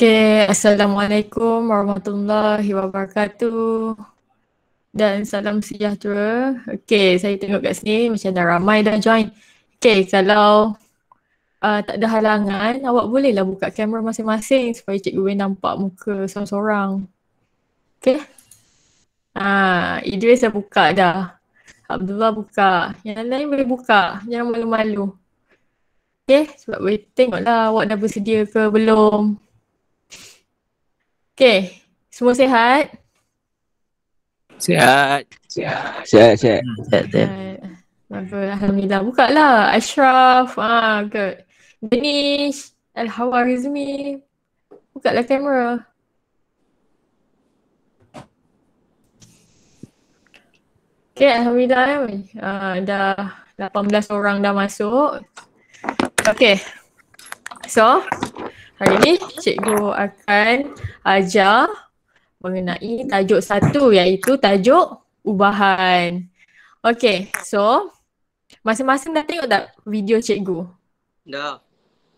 Okay, Assalamualaikum warahmatullahi wabarakatuh dan salam sejahtera. Okay, saya tengok kat sini macam dah ramai dah join. Okay, kalau uh, tak ada halangan, awak bolehlah buka kamera masing-masing supaya Cikgu Wei nampak muka seorang-seorang. Okay? Ha, Idris saya buka dah. Abdullah buka. Yang lain boleh buka. Jangan malu-malu. Okay, sebab boleh tengoklah awak dah bersedia ke belum. Okay, semua sehat? Sehat. Sehat, sehat. Hmm. Sehat, sehat. Bagus, Alhamdulillah. Buka lah. Ashraf, ah, good. Danish, Al-Hawarizmi. Buka lah kamera. Okay, Alhamdulillah. Eh. Uh, dah 18 orang dah masuk. Okay. So, Hari ini cikgu akan ajar mengenai tajuk satu iaitu tajuk ubahan. Okay, so masing-masing dah tengok tak video cikgu? Dah.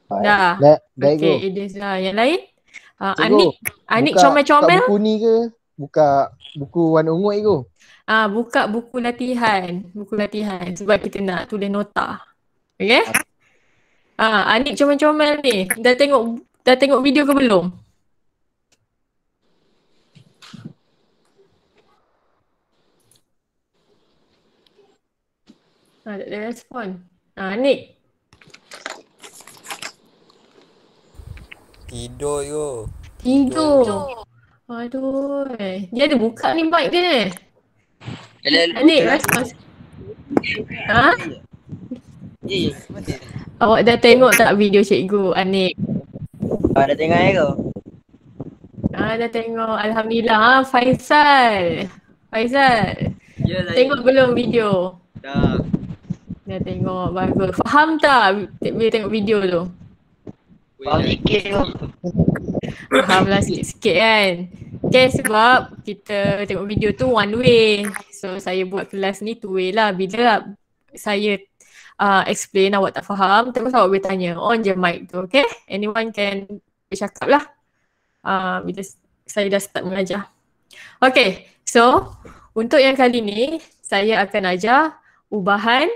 Dah. Dah. dah okay, it is lah. Yang lain? Uh, Anik, Anik comel-comel. Buka buku ni ke? Buka buku warna ungu cikgu? Ah, uh, buka buku latihan. Buku latihan sebab kita nak tulis nota. Okay? Ah, Anik comel-comel ni. Dah tengok Dah tengok video ke belum? Ha, ada respon. Ha, Nick. Tidur yo. Tidur. Aduh. Eh. Dia ada buka ni mic dia ni. Eh? Nick, respon. Ha? Awak dah tengok tak video cikgu Anik? Ah, dah tengok Aero? Ah, dah tengok. Alhamdulillah. Ah, Faisal. Faisal. Yalah, tengok ya. belum video? Dah. Dah tengok. Bagus. Faham tak bila tengok video tu? Faham sikit tu. lah sikit-sikit kan. Okay sebab kita tengok video tu one way. So saya buat kelas ni two way lah. Bila saya uh, explain awak tak faham, terus awak boleh tanya on je mic tu, okay? Anyone can bercakap lah uh, bila saya dah start mengajar. Okay, so untuk yang kali ni saya akan ajar ubahan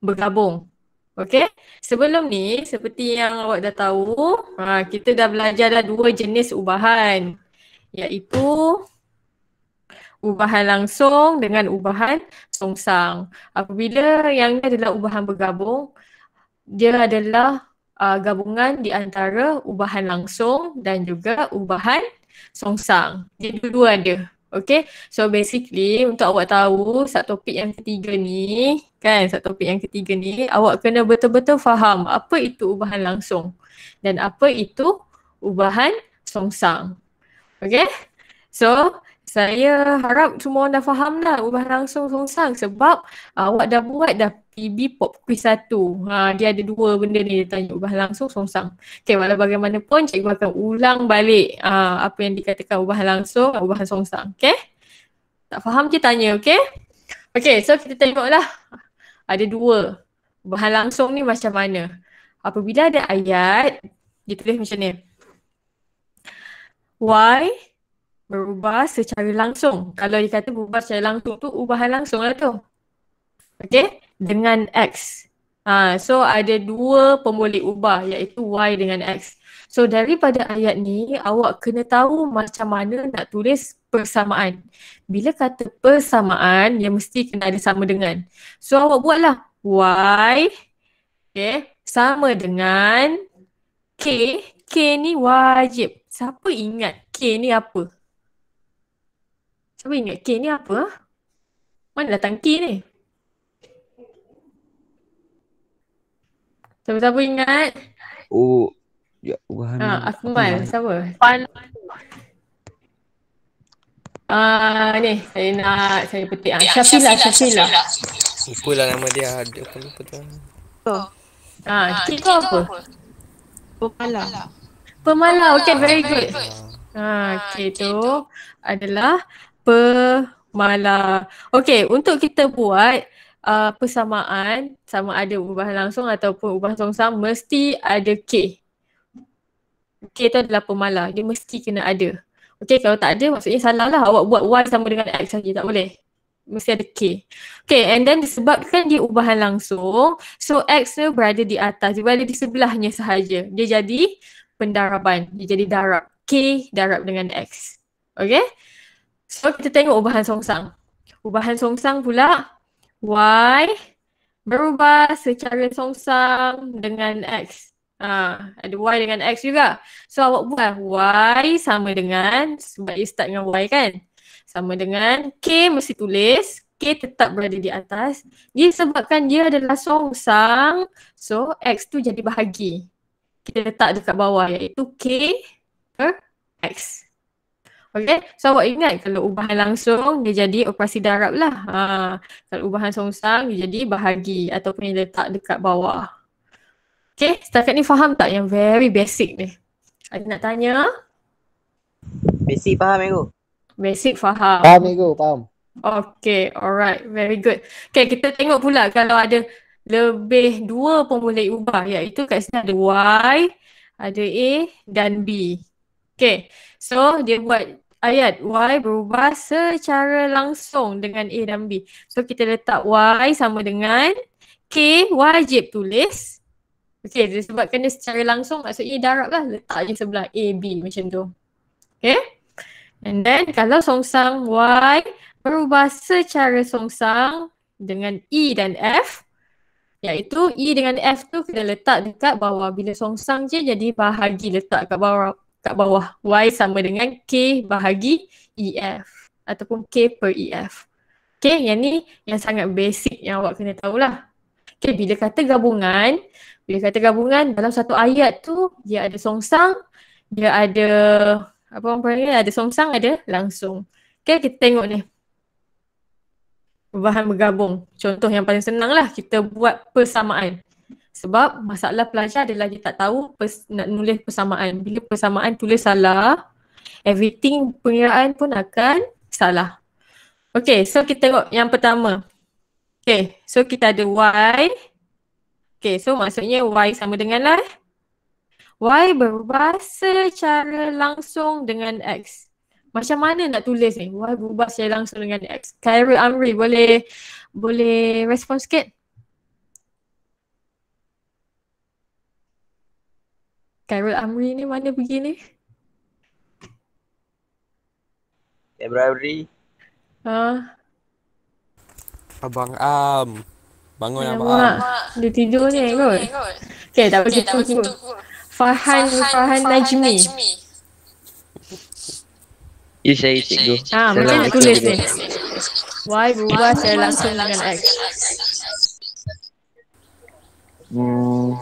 bergabung. Okay, sebelum ni seperti yang awak dah tahu, uh, kita dah belajar dah dua jenis ubahan iaitu ubahan langsung dengan ubahan songsang. Apabila yang ini adalah ubahan bergabung, dia adalah uh, gabungan di antara ubahan langsung dan juga ubahan songsang. Dia dua-dua ada. Okay, so basically untuk awak tahu satu topik yang ketiga ni, kan, satu topik yang ketiga ni, awak kena betul-betul faham apa itu ubahan langsung dan apa itu ubahan songsang. Okay, so saya harap semua orang dah faham lah ubah langsung songsang sebab ah, awak dah buat dah PB pop quiz satu. Ha, dia ada dua benda ni dia tanya ubah langsung songsang. Okay walau bagaimanapun cikgu akan ulang balik ha, apa yang dikatakan ubah langsung ubah songsang. Okay. Tak faham kita tanya okay. Okay so kita tengoklah ada dua ubah langsung ni macam mana. Apabila ada ayat dia tulis macam ni. Why berubah secara langsung. Kalau dikata berubah secara langsung tu ubahan langsung lah tu. Okay? Dengan X. Ha, so ada dua pemboleh ubah iaitu Y dengan X. So daripada ayat ni awak kena tahu macam mana nak tulis persamaan. Bila kata persamaan dia mesti kena ada sama dengan. So awak buatlah Y okay, sama dengan K. K ni wajib. Siapa ingat K ni apa? Apa ingat K ni apa? Ah? Mana datang K ni? Siapa-siapa ingat? Oh, ya Allah. Ha, ah, Akmal, siapa? Pan. Ah, uh, ni, saya nak saya petik. Ah, Syafila, Syafila. Lupa nama dia. Ada ah, aku lupa tu. Oh. Ah, ha, apa? Pemala. Pemala, okay, very good. Ah, K adalah pemalar. okay untuk kita buat uh, persamaan sama ada ubah langsung ataupun ubah songsang mesti ada K. K tu adalah pemalar. Dia mesti kena ada. Okay kalau tak ada maksudnya salah lah. Awak buat Y sama dengan X saja. Tak boleh. Mesti ada K. Okay and then disebabkan dia ubahan langsung so X dia berada di atas, dia berada di sebelahnya sahaja. Dia jadi pendaraban, dia jadi darab. K darab dengan X. Okay? So kita tengok ubahan songsang. Ubahan songsang pula y berubah secara songsang dengan x. Ha, ada y dengan x juga. So awak buat y sama dengan sebab ia start dengan y kan. Sama dengan k mesti tulis. K tetap berada di atas. Dia sebabkan dia adalah songsang. So x tu jadi bahagi. Kita letak dekat bawah iaitu k per x. Okay, eh, so awak ingat kalau ubahan langsung dia jadi operasi darab lah. Ha. Kalau ubahan songsang dia jadi bahagi ataupun dia letak dekat bawah. Okay, setakat ni faham tak yang very basic ni? Ada nak tanya? Basic faham ego. Basic faham. Faham ego, faham. Okay, alright, very good. Okay, kita tengok pula kalau ada lebih dua pun boleh ubah iaitu kat sini ada Y, ada A dan B. Okay, so dia buat ayat Y berubah secara langsung dengan A dan B. So kita letak Y sama dengan K wajib tulis. Okay sebab kena secara langsung maksudnya darab lah letak je sebelah A, B macam tu. Okay. And then kalau songsang Y berubah secara songsang dengan E dan F iaitu E dengan F tu kita letak dekat bawah. Bila songsang je jadi bahagi letak kat bawah kat bawah. Y sama dengan K bahagi EF ataupun K per EF. Okay, yang ni yang sangat basic yang awak kena tahulah. Okay, bila kata gabungan, bila kata gabungan dalam satu ayat tu dia ada songsang, dia ada apa orang panggil, ada songsang, ada langsung. Okay, kita tengok ni. Perubahan bergabung. Contoh yang paling senang lah kita buat persamaan. Sebab masalah pelajar adalah dia tak tahu pers- nak nulis persamaan. Bila persamaan tulis salah, everything pengiraan pun akan salah. Okay, so kita tengok yang pertama. Okay, so kita ada Y. Okay, so maksudnya Y sama dengan lah. Y berubah secara langsung dengan X. Macam mana nak tulis ni? Y berubah secara langsung dengan X. Kyra Amri boleh boleh respon sikit? Khairul Amri ni mana pergi ni? Khairul Amri. Ha? Abang Am. Bangun Abang Am. Mak. Dia tidur ni kot. Okay, tak apa okay, kita Fahan, Fahan, Najmi. Ya saya cikgu. Ha, macam nak tulis ni. Why berubah saya langsung dengan X? Hmm.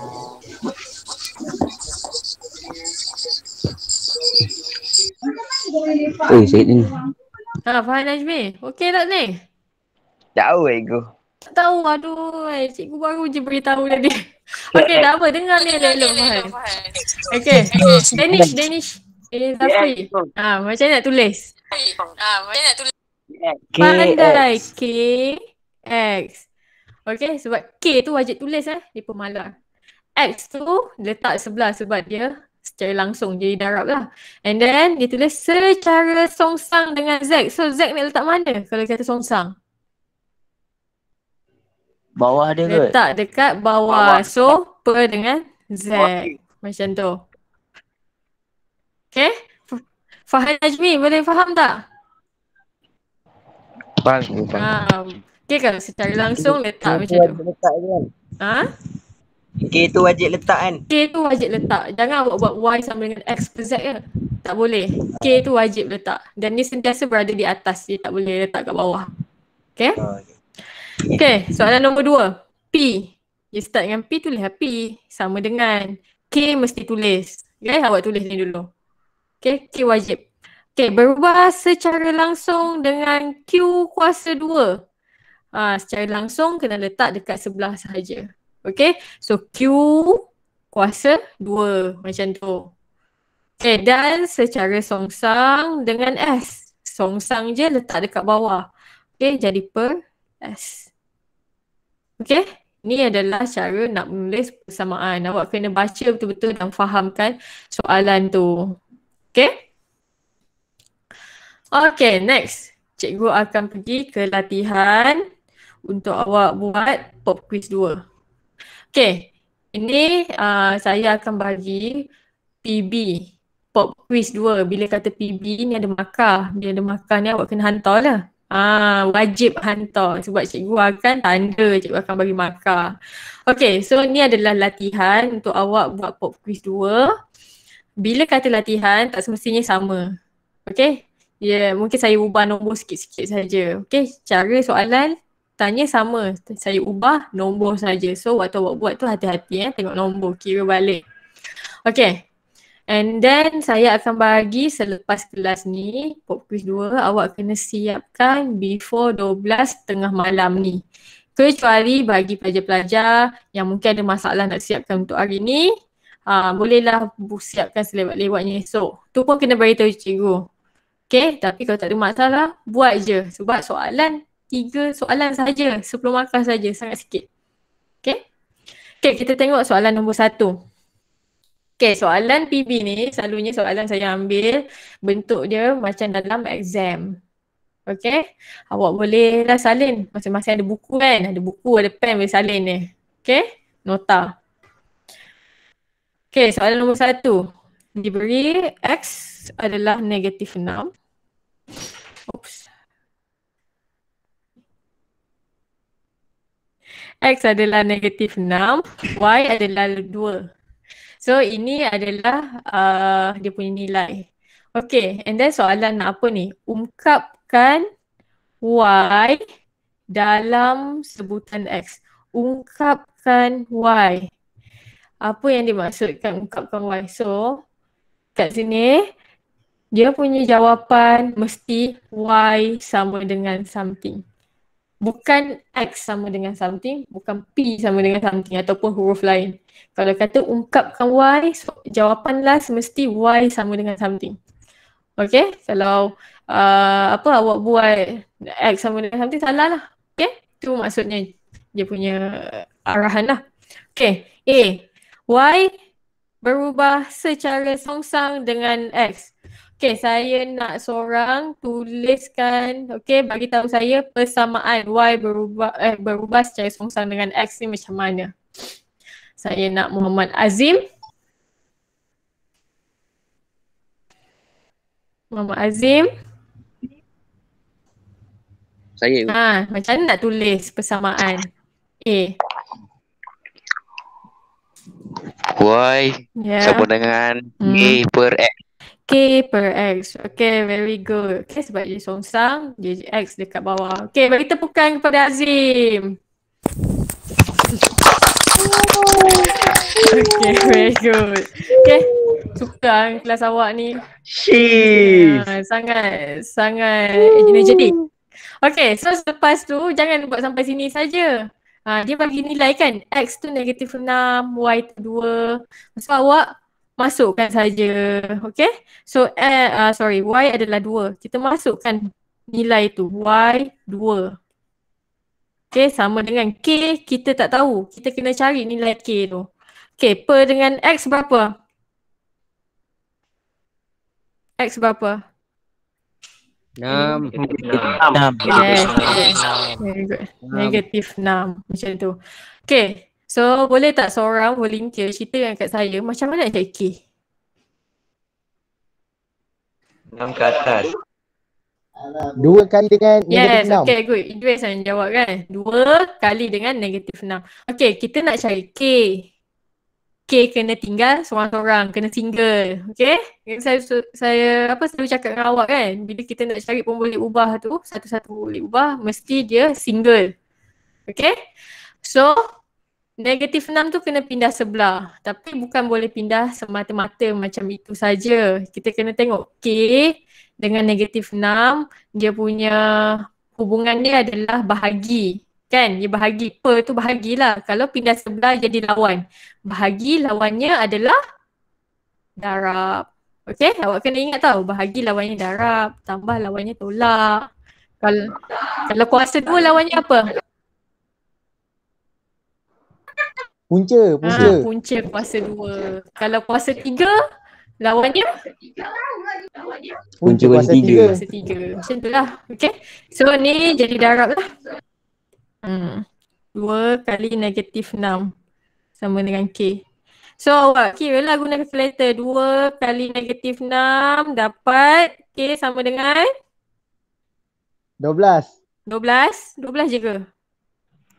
Oh, eh, Syed ni. Ha, Fahad Najmi. Okey tak ni? Tahu, Ego. Tak tahu, aduh. Eh. Cikgu baru je beritahu tadi. Okey, tak apa? Dengar ni elok-elok, Fahad. Okey. Danish, Danish. Eh, Zafri. Ha, macam nak tulis? Ha, macam nak tulis? Pandai K X. Okey, sebab K tu wajib tulis eh. Dia pemalas. X tu letak sebelah sebab dia secara langsung jadi darab lah. And then dia tulis lah, secara songsang dengan Zack. So Zack nak letak mana kalau kata songsang? Bawah dia ke? Letak kot. dekat bawah. bawah. So per dengan Zack. Macam tu. Okay? faham Najmi boleh faham tak? Faham. Ah, okay kalau secara langsung letak macam tu. Letak, kan? Ha? K tu wajib letak kan? K tu wajib letak. Jangan awak buat Y sama dengan X ke Z ke. Ya. Tak boleh. K tu wajib letak. Dan ni sentiasa berada di atas. Dia tak boleh letak kat bawah. Okay? Ah, okay. Soalan nombor dua. P. You start dengan P tulis lah P. Sama dengan. K mesti tulis. Okay? Ya, awak tulis ni dulu. Okay? K wajib. Okay. Berubah secara langsung dengan Q kuasa dua. Ah, secara langsung kena letak dekat sebelah sahaja. Okay, so Q kuasa dua macam tu. Okay, dan secara songsang dengan S. Songsang je letak dekat bawah. Okay, jadi per S. Okay, ni adalah cara nak menulis persamaan. Awak kena baca betul-betul dan fahamkan soalan tu. Okay. Okay, next. Cikgu akan pergi ke latihan untuk awak buat pop quiz dua. Okay. Ini uh, saya akan bagi PB. Pop quiz 2. Bila kata PB ni ada markah. Bila ada markah ni awak kena hantar lah. Ah, wajib hantar sebab cikgu akan tanda cikgu akan bagi markah. Okay so ni adalah latihan untuk awak buat pop quiz 2. Bila kata latihan tak semestinya sama. Okay. Ya yeah, mungkin saya ubah nombor sikit-sikit saja. Okay cara soalan tanya sama. Saya ubah nombor saja. So waktu awak buat tu hati-hati eh. Tengok nombor, kira balik. Okay. And then saya akan bagi selepas kelas ni, pop quiz 2, awak kena siapkan before 12 tengah malam ni. Kecuali bagi pelajar-pelajar yang mungkin ada masalah nak siapkan untuk hari ni, uh, bolehlah siapkan selewat-lewatnya esok. Tu pun kena beritahu cikgu. Okay, tapi kalau tak ada masalah, buat je. Sebab soalan tiga soalan saja sepuluh markah saja sangat sikit. Okay. Okay kita tengok soalan nombor satu. Okay soalan PB ni selalunya soalan saya ambil bentuk dia macam dalam exam. Okay. Awak bolehlah salin. Masing-masing ada buku kan. Ada buku, ada pen boleh salin ni. Okay. Nota. Okay soalan nombor satu. Diberi X adalah negatif enam. Oops. X adalah negatif 6, Y adalah 2. So ini adalah uh, dia punya nilai. Okay, and then soalan nak apa ni? Ungkapkan Y dalam sebutan X. Ungkapkan Y. Apa yang dimaksudkan ungkapkan Y? So, kat sini, dia punya jawapan mesti Y sama dengan something bukan X sama dengan something, bukan P sama dengan something ataupun huruf lain. Kalau kata ungkapkan Y, so jawapan last mesti Y sama dengan something. Okay, kalau uh, apa awak buat X sama dengan something salah lah. Okay, tu maksudnya dia punya arahan lah. Okay, A. Y berubah secara songsang dengan X. Okay, saya nak seorang tuliskan, okay, bagi tahu saya persamaan Y berubah eh, berubah secara songsang dengan X ni macam mana. Saya nak Muhammad Azim. Muhammad Azim. Saya. Ha, macam mana nak tulis persamaan? A. Y yeah. sama dengan hmm. A per X. K per X. Okay, very good. Okay, sebab dia songsang, dia X dekat bawah. Okay, bagi tepukan kepada Azim. Okay, very good. Okay, suka ah kelas awak ni. Sheesh. Yeah, sangat, sangat energetic. Okay, so selepas tu jangan buat sampai sini saja. Ha, dia bagi nilai kan X tu negatif 6, Y tu 2 Sebab awak masukkan saja okey so eh uh, sorry y adalah 2 kita masukkan nilai tu y 2 okey sama dengan k kita tak tahu kita kena cari nilai k tu okey per dengan x berapa x berapa 6 negatif 6 negatif 6 macam tu okey So boleh tak seorang volunteer cerita yang kat saya macam mana nak k Enam ke atas. Dua kali dengan negatif yes, enam. Okay good. Itu yang saya jawab kan. Dua kali dengan negatif enam. Okay kita nak cari K. K kena tinggal seorang-seorang, kena single. Okay? Saya, saya apa selalu cakap dengan awak kan, bila kita nak cari pun boleh ubah tu, satu-satu boleh ubah, mesti dia single. Okay? So, Negatif 6 tu kena pindah sebelah tapi bukan boleh pindah semata-mata macam itu saja. Kita kena tengok K dengan negatif 6 dia punya hubungan dia adalah bahagi kan dia bahagi per tu bahagilah kalau pindah sebelah jadi lawan bahagi lawannya adalah darab okay? awak kena ingat tau bahagi lawannya darab tambah lawannya tolak kalau kalau kuasa dua lawannya apa Punca, punca. Ah, punca puasa dua. Kalau puasa tiga, lawannya? Punca puasa tiga. Puasa tiga. Macam tu lah. Okay. So ni jadi darab lah. Hmm. Dua kali negatif enam. Sama dengan K. So awak kira lah guna calculator. Dua kali negatif enam dapat K sama dengan? Dua belas. Dua belas? Dua belas je ke?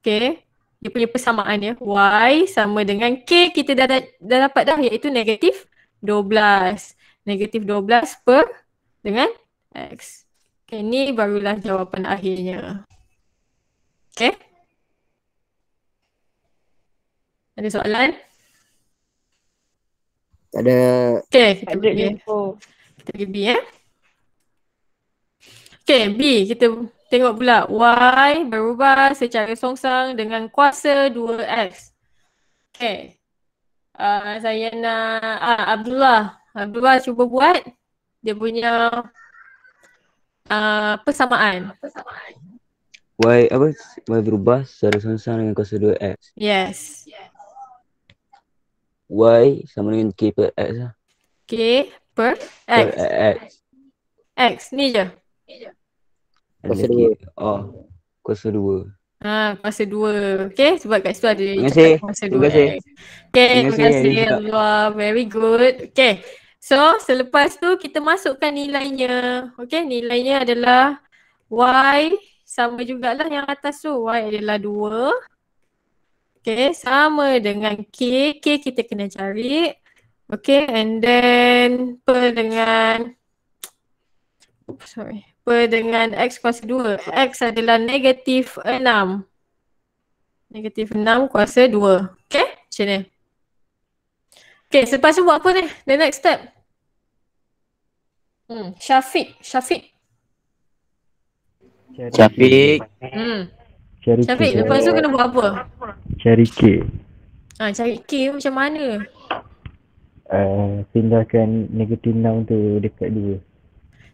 Okay. Dia punya persamaan ya. Y sama dengan K kita dah, dah, dah dapat dah iaitu negatif 12. Negatif 12 per dengan X. Okay ni barulah jawapan akhirnya. Okay. Ada soalan? Tak ada. Okay kita ada pergi. Kita pergi B ya. Eh. Okay B kita Tengok pula Y berubah secara songsang dengan kuasa 2X. Okay. Uh, ah, saya nak uh, Abdullah. Abdullah cuba buat dia punya uh, persamaan. Y apa? Y berubah secara songsang dengan kuasa 2X. Yes. Y sama dengan K per X lah. K per X. Per X. X. X. Ni je. Ni je. Kuasa dua. Oh, kuasa dua. Ha, kuasa dua. Okay, sebab kat situ ada terima kuasa terima dua. Terima kasih. Okay, terima, terima kasih. kasih. Wah, very good. Okay, so selepas tu kita masukkan nilainya. Okay, nilainya adalah Y sama jugalah yang atas tu. Y adalah dua. Okay, sama dengan K. K kita kena cari. Okay, and then per dengan Oops, sorry berjumpa dengan X kuasa 2. X adalah negatif 6. Negatif 6 kuasa 2. Okay? Macam ni. Okay, selepas tu buat apa ni? The next step. Hmm, Syafiq. Syafiq. Syafiq. Hmm. Cari Syafiq, lepas tu kena buat apa? Cari K. Ha, cari K macam mana? Uh, pindahkan negatif 6 tu dekat 2.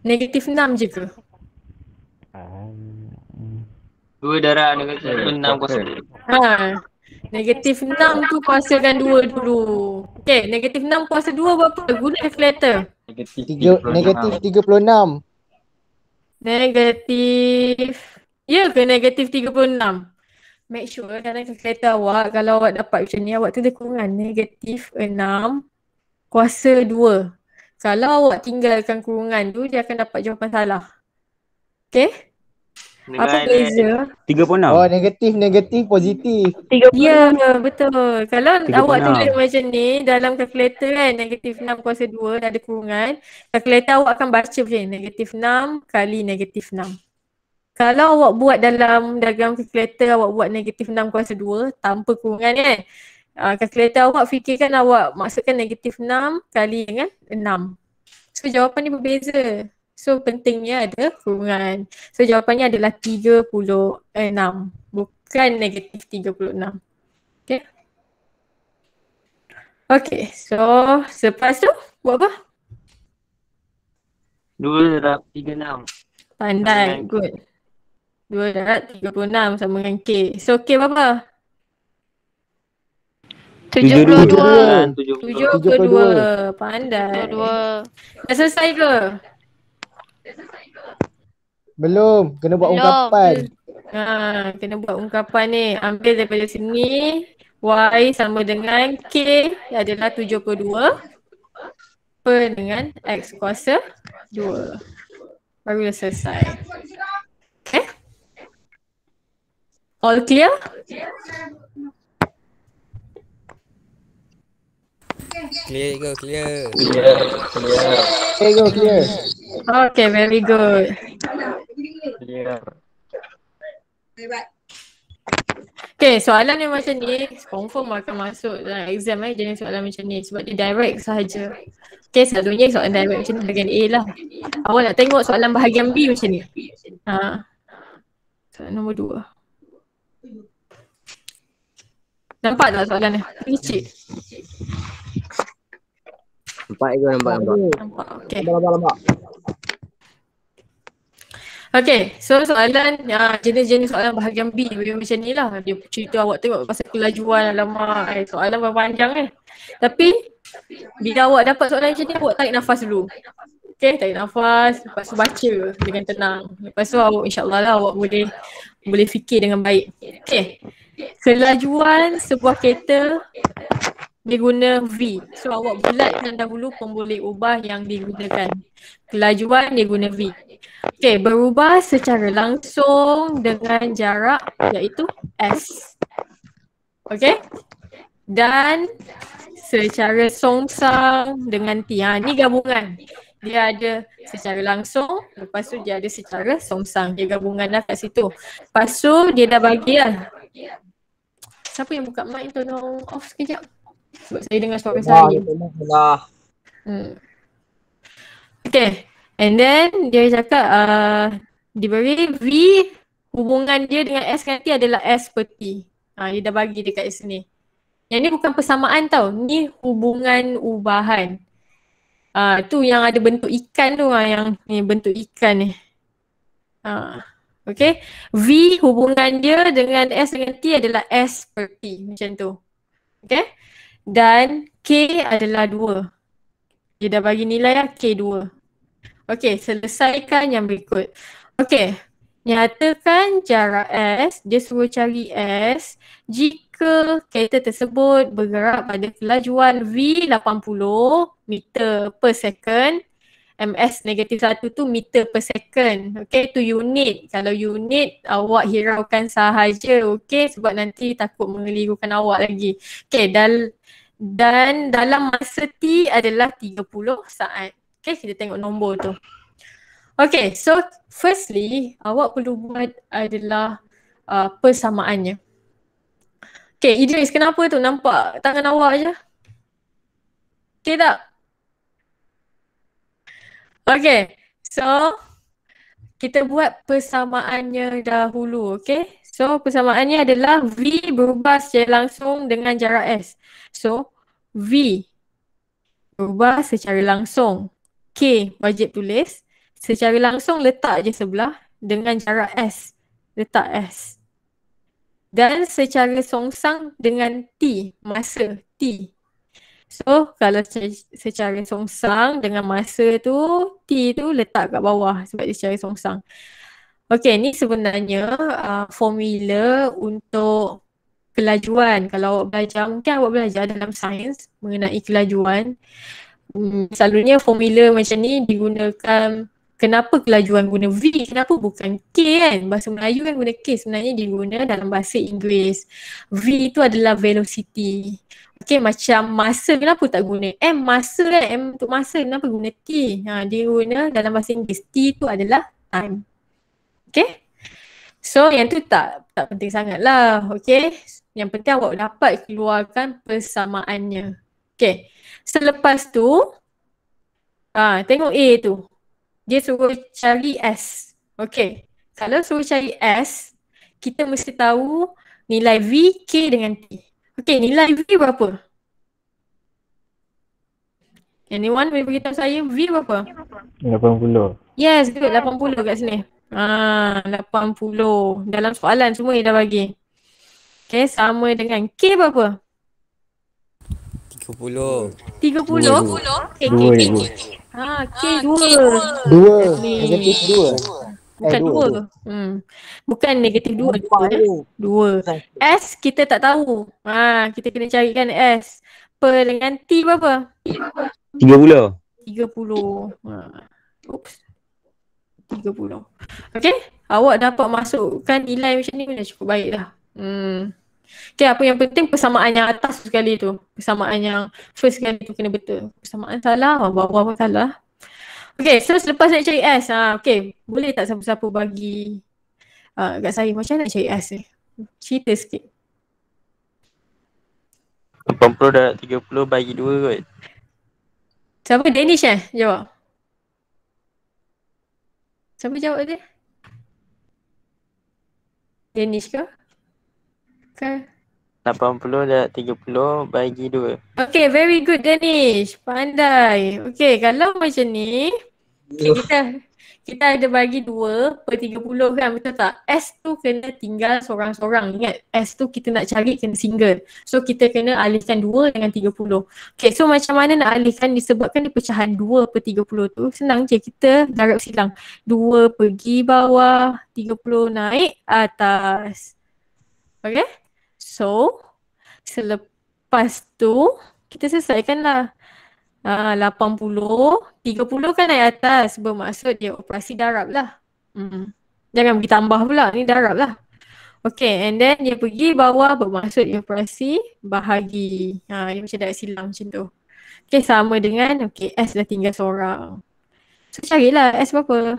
Negatif 6 je ke? Dua darah negatif enam kuasa dua. Ha. Negatif enam tu kuasakan dua dulu. Okay, negatif enam kuasa dua berapa? Guna calculator. Negatif tiga puluh enam. Negatif. Ya ke negatif tiga puluh enam? Make sure dalam calculator awak kalau awak dapat macam ni awak tu dia kurang negatif enam kuasa dua. Kalau awak tinggalkan kurungan tu dia akan dapat jawapan salah. Okay. Negai Apa beza? 36. Oh, negatif, negatif, positif. 36. Yeah, betul. Kalau awak awak tulis macam ni dalam kalkulator kan, negatif 6 kuasa 2 dah ada kurungan, kalkulator awak akan baca macam ni, negatif 6 kali negatif 6. Kalau awak buat dalam dalam kalkulator awak buat negatif 6 kuasa 2 tanpa kurungan kan, uh, kalkulator awak fikirkan awak maksudkan negatif 6 kali dengan 6. So jawapan ni berbeza. So pentingnya ada kurungan. So jawapannya adalah 36 bukan negatif 36. Okay. Okay so selepas tu buat apa? 2 darat 36. Pandai. Good. 2 darat 36 sama dengan K. So K berapa? 72. 72. 72. 72. Pandai. 72. Dah selesai ke? Belum, kena buat Belum. ungkapan. Ha, kena buat ungkapan ni. Ambil daripada sini Y sama dengan K adalah 72 per dengan X kuasa 2. Baru dah selesai. Okay. Eh? All clear? Clear, go, clear. Clear, clear. Clear, go, clear. clear. Okay, very good. Yeah. Okay, soalan yang macam ni confirm akan masuk dalam exam eh jenis soalan macam ni sebab dia direct sahaja. Okay, selalunya soalan direct macam ni bahagian A lah. Awak nak tengok soalan bahagian B macam ni. Ha. Soalan nombor dua. Nampak tak soalan ni? Kecil. Nampak ke nampak nampak. Nampak. Okey. Nampak nampak. nampak. Okay, so soalan ah, jenis-jenis soalan bahagian B memang macam ni lah. Dia cerita awak tengok pasal kelajuan, lama, eh, soalan panjang eh. Tapi, bila awak dapat soalan macam ni, awak tarik nafas dulu. Okay, tarik nafas, lepas tu baca dengan tenang. Lepas tu awak insyaAllah lah awak boleh boleh fikir dengan baik. Okay, kelajuan sebuah kereta dia guna V. So awak bulat dahulu pemboleh ubah yang digunakan. Kelajuan dia guna V. Okay, berubah secara langsung dengan jarak iaitu S. Okay? Dan secara songsang dengan T. Ha, ni gabungan. Dia ada secara langsung, lepas tu dia ada secara songsang. Dia gabungan lah kat situ. Lepas tu dia dah bagi lah. Siapa yang buka mic tolong off sekejap? Sebab saya dengar suara saya. Wah, Allah. Hmm. Okay. And then dia cakap uh, diberi V hubungan dia dengan S kan nanti adalah S per T. Ha, dia dah bagi dekat sini. Yang ni bukan persamaan tau. Ni hubungan ubahan. Ah tu yang ada bentuk ikan tu lah yang ni bentuk ikan ni. Ah okay. V hubungan dia dengan S dengan T adalah S per T macam tu. Okay dan K adalah 2. Dia dah bagi nilai lah, K 2. Okey, selesaikan yang berikut. Okey, nyatakan jarak S, dia suruh cari S jika kereta tersebut bergerak pada kelajuan V 80 meter per second ms negatif satu tu meter per second okay tu unit kalau unit awak hiraukan sahaja okay sebab nanti takut mengelirukan awak lagi okay dan dan dalam masa t adalah 30 saat okay kita tengok nombor tu okay so firstly awak perlu buat adalah uh, persamaannya okay Idris kenapa tu nampak tangan awak je okay tak Okay, so kita buat persamaannya dahulu, okay? So persamaannya adalah V berubah secara langsung dengan jarak S. So V berubah secara langsung. K wajib tulis. Secara langsung letak je sebelah dengan jarak S. Letak S. Dan secara songsang dengan T, masa T. So kalau secara songsang dengan masa tu T tu letak kat bawah sebab dia secara songsang. Okay ni sebenarnya uh, formula untuk kelajuan. Kalau awak belajar, mungkin awak belajar dalam sains mengenai kelajuan. Hmm, selalunya formula macam ni digunakan kenapa kelajuan guna V, kenapa bukan K kan? Bahasa Melayu kan guna K sebenarnya diguna dalam bahasa Inggeris. V itu adalah velocity. Okay macam masa kenapa tak guna M masa kan M untuk masa kenapa guna T ha, Dia guna dalam bahasa Inggeris T tu adalah time Okay So yang tu tak tak penting sangat lah okay Yang penting awak dapat keluarkan persamaannya Okay selepas tu ha, Tengok A tu Dia suruh cari S Okay kalau suruh cari S Kita mesti tahu nilai V, K dengan T Okay, nilai V berapa? Anyone boleh beritahu saya V berapa? 80. Yes, good. 80 kat sini. Ah, ha, 80. Dalam soalan semua dia dah bagi. Okay, sama dengan K berapa? 30. 30? 20. Okay, okay, okay. Ha, K2. 2. Negatif 2. Eh, Bukan eh, dua. dua. Hmm. Bukan negatif dua. Dua. Eh? dua, dua. dua. S kita tak tahu. Ha, kita kena carikan S. Per dengan T berapa? puluh, tiga puluh, ha. Oops. tiga puluh, Okay. Awak dapat masukkan nilai macam ni pun cukup baik lah. Hmm. Okay apa yang penting persamaan yang atas sekali tu. Persamaan yang first sekali tu kena betul. Persamaan salah, bawah-bawah salah. Okay, so selepas nak cari S, ha, ah, okay, boleh tak siapa-siapa bagi uh, kat saya macam nak cari S ni? Cerita sikit. 80 dah 30 bagi 2 kot. Siapa Danish eh jawab? Siapa jawab dia? Danish ke? Ke? 80 dah 30 bagi 2. Okay, very good Danish. Pandai. Okay, kalau macam ni, okay, kita kita ada bagi dua per tiga puluh kan betul tak? S tu kena tinggal seorang-seorang. Ingat S tu kita nak cari kena single. So kita kena alihkan dua dengan tiga puluh. Okay so macam mana nak alihkan disebabkan di pecahan dua per tiga puluh tu senang je kita garap silang. dua pergi bawah tiga puluh naik atas. Okay so selepas tu kita selesaikanlah. lah uh, 80, 30 kan naik atas bermaksud dia operasi darab lah. Hmm. Jangan pergi tambah pula, ni darab lah. Okay, and then dia pergi bawah bermaksud operasi bahagi. Ha, dia macam dah silang macam tu. Okay, sama dengan okay, S dah tinggal seorang. So, carilah S berapa?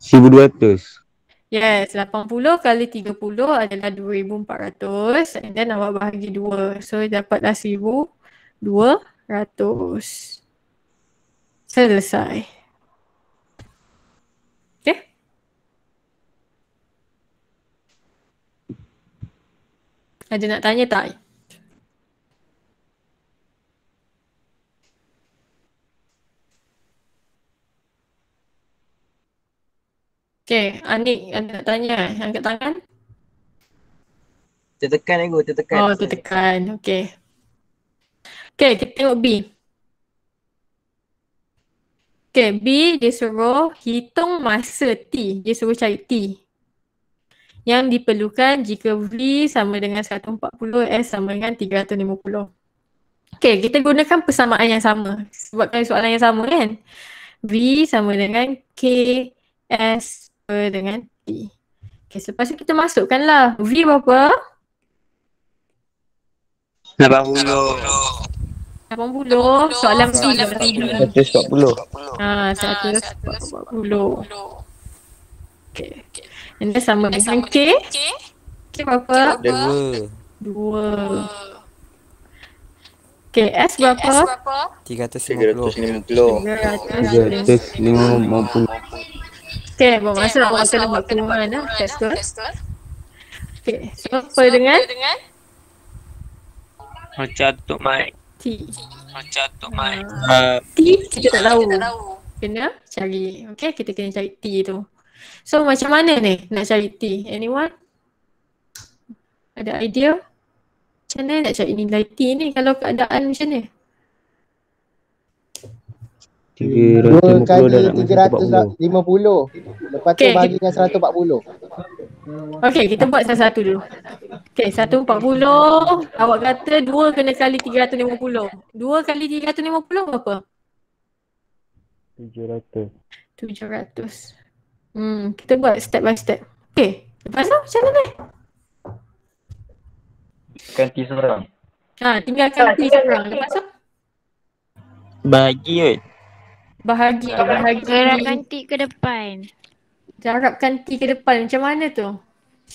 Sibu 200. Yes, 80 kali 30 adalah 2,400 and then awak bahagi 2. So dapatlah 1,200. Selesai. Okay. Ada nak tanya tak? Okay, Anik nak tanya. Angkat tangan. Tertekan aku, tertekan. Oh, tertekan. Okay. Okay, kita tengok B. Okay, B dia suruh hitung masa T. Dia suruh cari T. Yang diperlukan jika V sama dengan 140, S sama dengan 350. Okay, kita gunakan persamaan yang sama. Sebabkan soalan yang sama kan? V sama dengan K S Jumpa dengan T. Okay, selepas tu kita masukkan lah. V berapa? 80. Soalan V. 140. Ha, 140. Okay. Ini sama dengan K. K berapa? 2. 2. Okay, S berapa? 350. 350. 350. 350. 350. 350. 350. 350. 350. 350. 350. 350. 350. Okay, okay buat masa nak buat kena buat kena buat kena buat kena buat kena buat kena buat kena buat kena kena cari. Okay, kita kena cari T tu. So macam mana ni nak cari T? Anyone? Ada idea? Macam mana nak cari nilai T ni kalau keadaan macam ni? Dua kali nak ratus lima puluh. Lepas okay. tu bagi dengan puluh. Okay, kita buat satu-satu dulu. Okey, 140. Awak kata dua kena kali 350. Dua kali ratus lima 350 berapa? Tujuh ratus. Hmm, kita buat step by step. Okay, Lepas tu macam mana? Ganti seorang. Ha, tinggalkan ganti seorang. Lepas tu? Bagi kot. Bahagi uh, bahagi. Harapkan T ke depan. Harapkan T ke depan. Macam mana tu?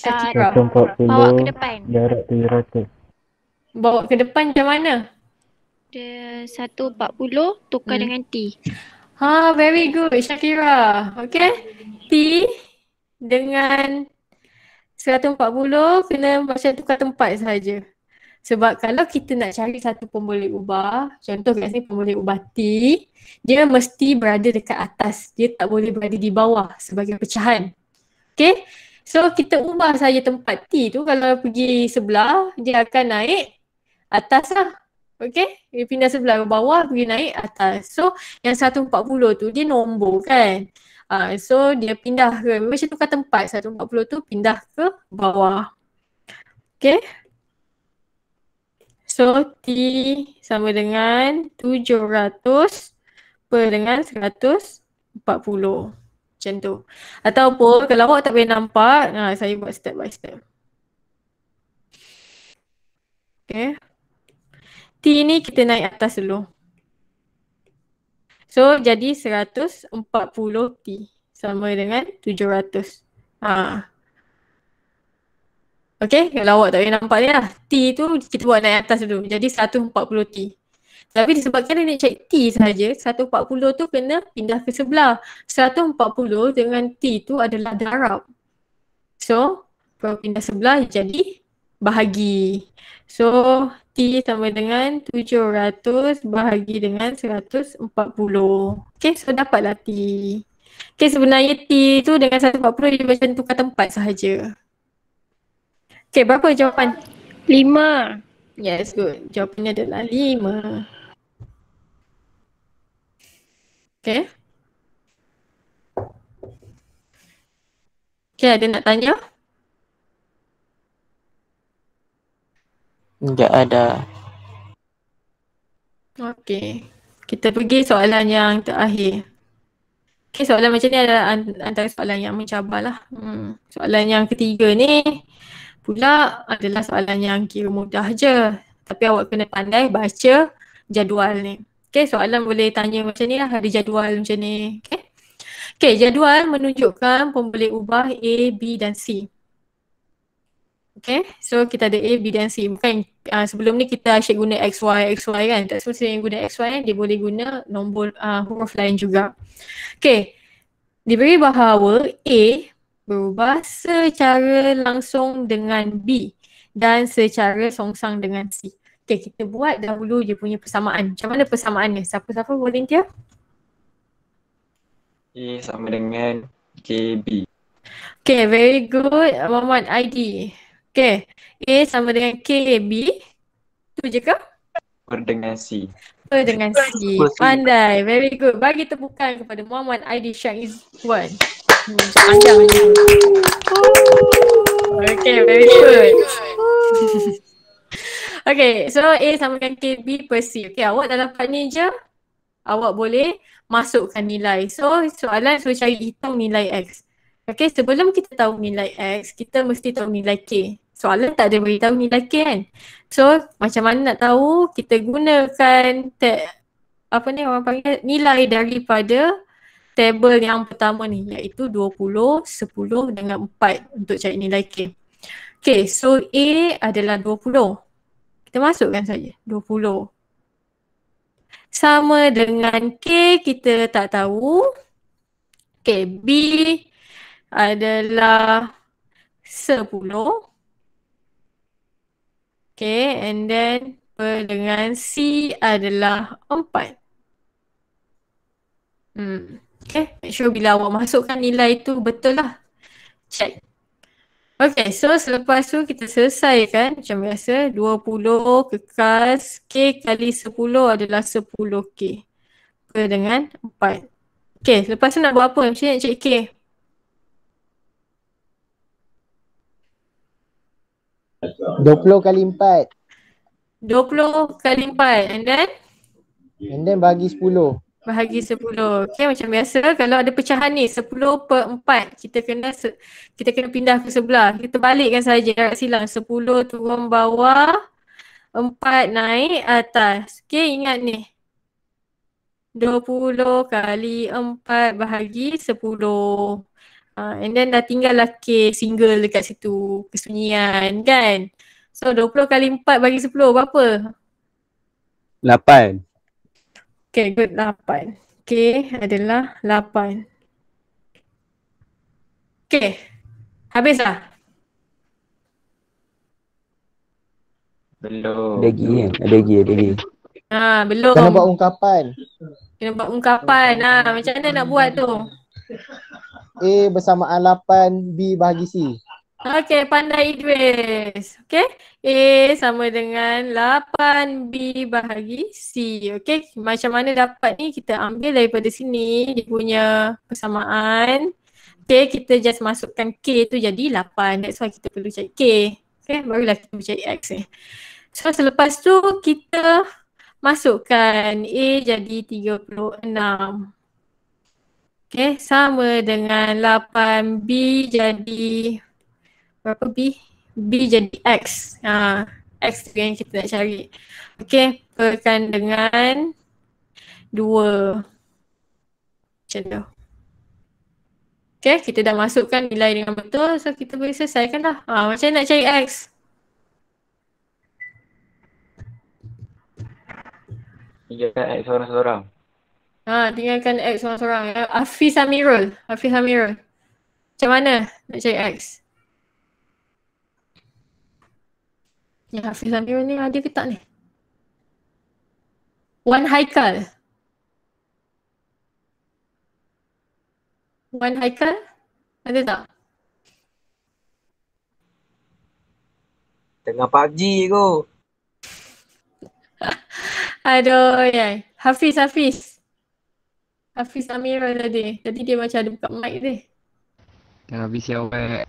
Uh, ah, 140, bawa ke depan. Jarak 700. Bawa ke depan macam mana? Dia puluh tukar hmm. dengan T. Ha, very good Shakira. Okay. T dengan empat puluh, kena macam tukar tempat saja. Sebab kalau kita nak cari satu pemboleh ubah, contoh kat sini pemboleh ubah T, dia mesti berada dekat atas. Dia tak boleh berada di bawah sebagai pecahan. Okay? So kita ubah saja tempat T tu kalau pergi sebelah, dia akan naik atas lah. Okay? Dia pindah sebelah ke bawah, pergi naik atas. So yang 140 tu dia nombor kan? Uh, so dia pindah ke, macam tukar tempat 140 tu pindah ke bawah. Okay? So T sama dengan 700 per dengan 140 macam tu. Ataupun kalau awak tak boleh nampak, ha, saya buat step by step. Okay. T ni kita naik atas dulu. So jadi 140 T sama dengan 700. Haa. Okay, kalau awak tak boleh nampak ni lah. T tu kita buat naik atas dulu. Jadi 140T. Tapi disebabkan dia nak cek T saja, 140 tu kena pindah ke sebelah. 140 dengan T tu adalah darab. So, kalau pindah sebelah jadi bahagi. So, T sama dengan 700 bahagi dengan 140. Okay, so dapatlah T. Okay, sebenarnya T tu dengan 140 dia macam tukar tempat sahaja. Okay, berapa jawapan? Lima. Yes, good. Jawapannya adalah lima. Okay. Okay, ada nak tanya? Tidak ada. Okay. Kita pergi soalan yang terakhir. Okay, soalan macam ni adalah antara soalan yang mencabarlah. Hmm. Soalan yang ketiga ni, pula adalah soalan yang kira mudah je. Tapi awak kena pandai baca jadual ni. Okay, soalan boleh tanya macam ni lah. Ada jadual macam ni. Okay. Okay, jadual menunjukkan pemboleh ubah A, B dan C. Okay, so kita ada A, B dan C. Bukan uh, sebelum ni kita asyik guna X, Y, X, Y kan. Tak semua yang guna X, Y, dia boleh guna nombor uh, huruf lain juga. Okay, diberi bahawa A berbahasa secara langsung dengan B dan secara songsang dengan C. Okay, kita buat dahulu dia punya persamaan. Macam mana persamaannya? Siapa-siapa volunteer? A sama dengan KB. Okay, very good. Muhammad ID. Okay, A sama dengan KB. Tu je ke? Per dengan C. Per dengan C. Pandai. Very good. Bagi tepukan kepada Muhammad ID Syang Izzuan panjang Okay, very good. okay, so A sama dengan K, B perceive. Okay, awak dalam part ni je, awak boleh masukkan nilai. So, soalan suruh cari hitung nilai X. Okay, sebelum kita tahu nilai X, kita mesti tahu nilai K. Soalan tak ada beritahu nilai K kan? So, macam mana nak tahu, kita gunakan te- apa ni orang panggil nilai daripada table yang pertama ni iaitu 20, 10 dengan 4 untuk cari nilai K. Okay, so A adalah 20. Kita masukkan saja 20. Sama dengan K kita tak tahu. Okay, B adalah 10. Okay, and then dengan C adalah 4. Hmm. Okay, eh, make sure bila awak masukkan nilai itu betul lah. Check. Okay, so selepas tu kita selesaikan macam biasa 20 kekas K kali 10 adalah 10K. Per dengan 4. Okay, lepas tu nak buat apa macam ni Encik K? Dua kali empat. Dua puluh kali empat and then? And then bagi sepuluh bahagi sepuluh, okay macam biasa kalau ada pecahan ni sepuluh per empat, kita kena kita kena pindah ke sebelah. Kita balikkan saja jarak silang sepuluh turun bawah empat naik atas. Okay ingat ni. puluh kali empat bahagi sepuluh. Ha, and then dah tinggal lelaki single dekat situ. Kesunyian kan. So puluh kali empat bagi sepuluh berapa? 8. Okay, good. Lapan. K adalah lapan. Okay. habislah. Belum. Ada lagi kan? Ada eh? lagi, ada eh, lagi. Ha, belum. Kena buat ungkapan. Kena buat ungkapan. Ha, macam mana nak buat tu? A bersamaan lapan, B bahagi C. Okay, pandai Idris. Okay, A sama dengan 8B bahagi C. Okay, macam mana dapat ni kita ambil daripada sini dia punya persamaan. Okay, kita just masukkan K tu jadi 8. That's why kita perlu cari K. Okay, barulah kita perlu cari X ni. Eh. So selepas tu kita masukkan A jadi 36. Okay, sama dengan 8B jadi berapa B? B jadi X. Uh, X tu yang kita nak cari. okey perkan dengan dua Macam tu. Okay, kita dah masukkan nilai dengan betul. So, kita boleh selesaikan lah. Uh, macam nak cari X? Tinggalkan X seorang-seorang. Ha, tinggalkan X seorang-seorang. Ya, Afis Amirul. Afis Amirul. Macam mana nak cari X? Yang Hafiz Amir ni ada ke tak ni? Wan Haikal. Wan Haikal? Ada tak? Tengah pagi je ko. Aduh, ya. Hafiz, Hafiz. Hafiz Amir tadi. Tadi dia macam ada buka mic dia. Tengah habis siawak.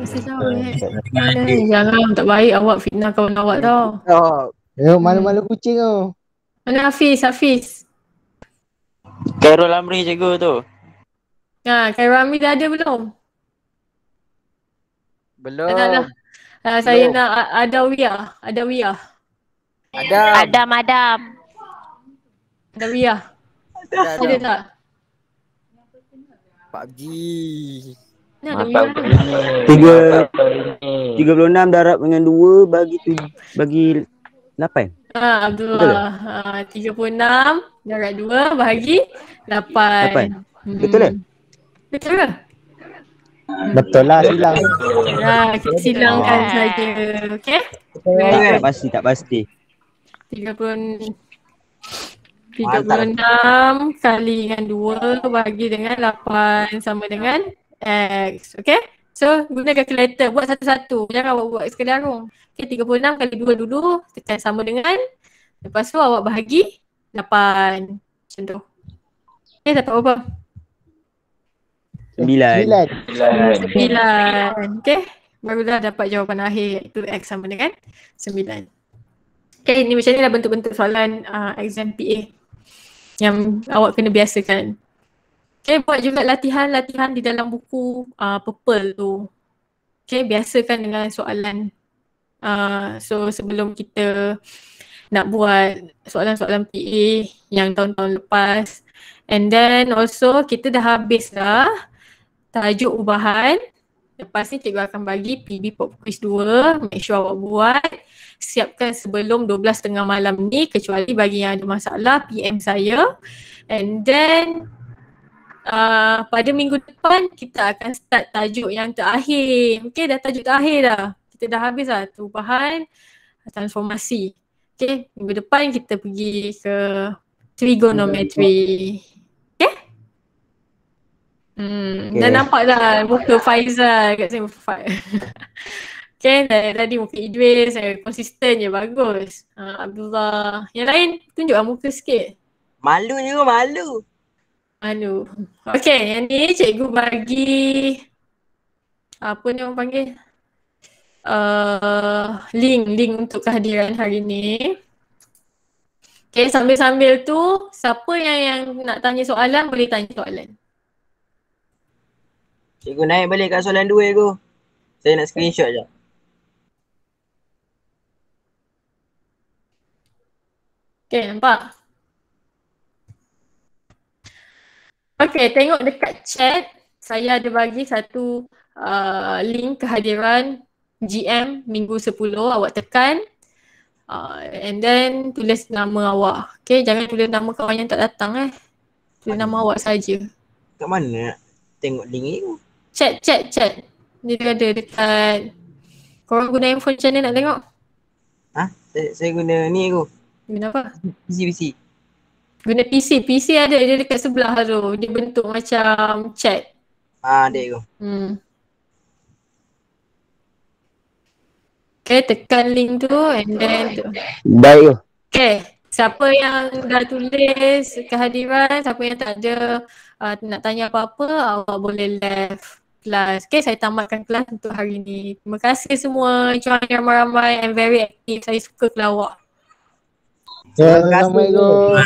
Eh. Jangan tak baik awak fitnah kawan awak tau. Ya, oh, malu-malu kucing tau. Mana Hafiz, Hafiz? Khairul Amri cikgu tu. Ha, Khairul Amri dah ada belum? Belum. Ada lah. Ha, saya nak ada Wia, ada Wia. Ada. Ada Madam. Ada Wia. Ada, ada. ada tak? PUBG. Tiga Tiga puluh enam darab dengan dua Bagi tu Bagi Lapan Ha, betul lah. Tiga puluh enam darab dua bahagi lapan. Hmm. Betul tak? Hmm. Betul ke? Betul lah hmm. silang. Ha, kita silangkan oh. saja. Okay? Betul tak, pasti, tak pasti. Tiga puluh Tiga puluh enam kali dengan dua bagi dengan lapan sama dengan X. Okay. So guna calculator buat satu-satu. Jangan awak buat sekali arung. Okay 36 kali 2 dulu tekan sama dengan lepas tu awak bahagi 8. Macam tu. Okay dapat berapa? 9. 9. Okay. Barulah dapat jawapan akhir itu X sama dengan 9. Okay, ini macam ni lah bentuk-bentuk soalan uh, exam PA yang awak kena biasakan. Okay, buat juga latihan-latihan di dalam buku uh, purple tu. Okay, biasakan dengan soalan. Uh, so sebelum kita nak buat soalan-soalan PA yang tahun-tahun lepas. And then also kita dah habis dah tajuk ubahan. Lepas ni cikgu akan bagi PB Pop Quiz 2. Make sure awak buat. Siapkan sebelum 12 tengah malam ni kecuali bagi yang ada masalah PM saya. And then Ah, pada minggu depan kita akan start tajuk yang terakhir. Okey, dah tajuk terakhir dah. Kita dah habis lah perubahan ah, transformasi. Okey, minggu depan kita pergi ke trigonometri. Okey? Hmm, okay. dah nampak dah muka Faizal lah, kat sini muka Faizal. Okay, tadi muka Idris, saya konsisten je, bagus. Uh, Abdullah. Yang lain, tunjuklah muka sikit. Malu juga, malu. Anu. Okey, yang ni cikgu bagi apa ni orang panggil? Uh, link, link untuk kehadiran hari ni. Okay, sambil-sambil tu, siapa yang yang nak tanya soalan boleh tanya soalan. Cikgu naik balik kat soalan dua cikgu. Saya nak screenshot je. Okay, nampak? Okay, tengok dekat chat saya ada bagi satu uh, link kehadiran GM minggu 10 awak tekan uh, and then tulis nama awak. Okay, jangan tulis nama kawan yang tak datang eh. Tulis nama awak saja. Kat mana tengok link ni? Chat, chat, chat. Dia ada dekat korang guna handphone macam ni nak tengok? Ha? Saya, saya guna ni aku. Guna apa? PC, PC. Guna PC. PC ada dia dekat sebelah tu. Dia bentuk macam chat. Ah, ada tu. Hmm. Okay, tekan link tu and then tu. Baik tu. Okay, siapa yang dah tulis kehadiran, siapa yang tak ada uh, nak tanya apa-apa, awak boleh left kelas. Okay, saya tamatkan kelas untuk hari ni. Terima kasih semua join ramai-ramai and very active. Saya suka kelawak. Assalamualaikum.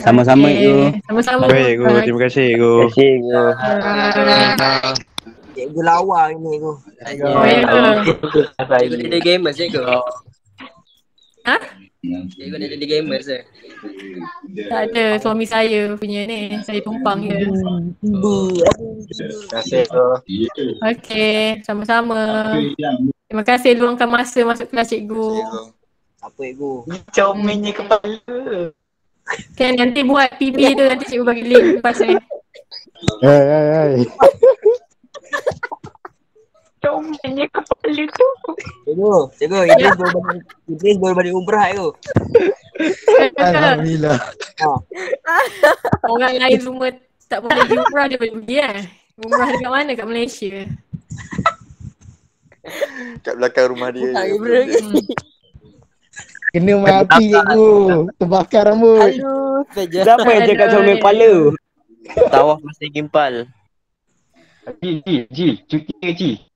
Sama-sama Igu. Sama-sama. Baik Igu. Terima kasih Igu. Terima kasih Igu. Igu lawa ini Igu. Oh, ya. Igu. Apa ya, Igu? Dia ha? gamer sih Igu. Hah? Igu dia jadi gamer sih. Ya? Tak ada suami saya punya ni. Saya tumpang je. Terima kasih Igu. Okay. Sama-sama. Terima kasih luangkan masa masuk kelas cikgu. Apa ego? Macam menyi kepala. Kan nanti buat PP tu nanti cikgu bagi link lepas ni. Hai hai hai. Comelnya kepala tu. Cikgu, cikgu Idris ya. baru balik Idris baru balik umrah tu. Alhamdulillah. Ha. Orang lain semua tak boleh pergi umrah dia boleh pergi eh. Umrah dekat mana? Kat Malaysia. Kat belakang rumah dia. Kena mati je tu. Terbakar rambut. Aduh. Siapa yang cakap comel kepala? Tawah masih gimpal. Ji, Ji, Ji. Cuti ke Ji?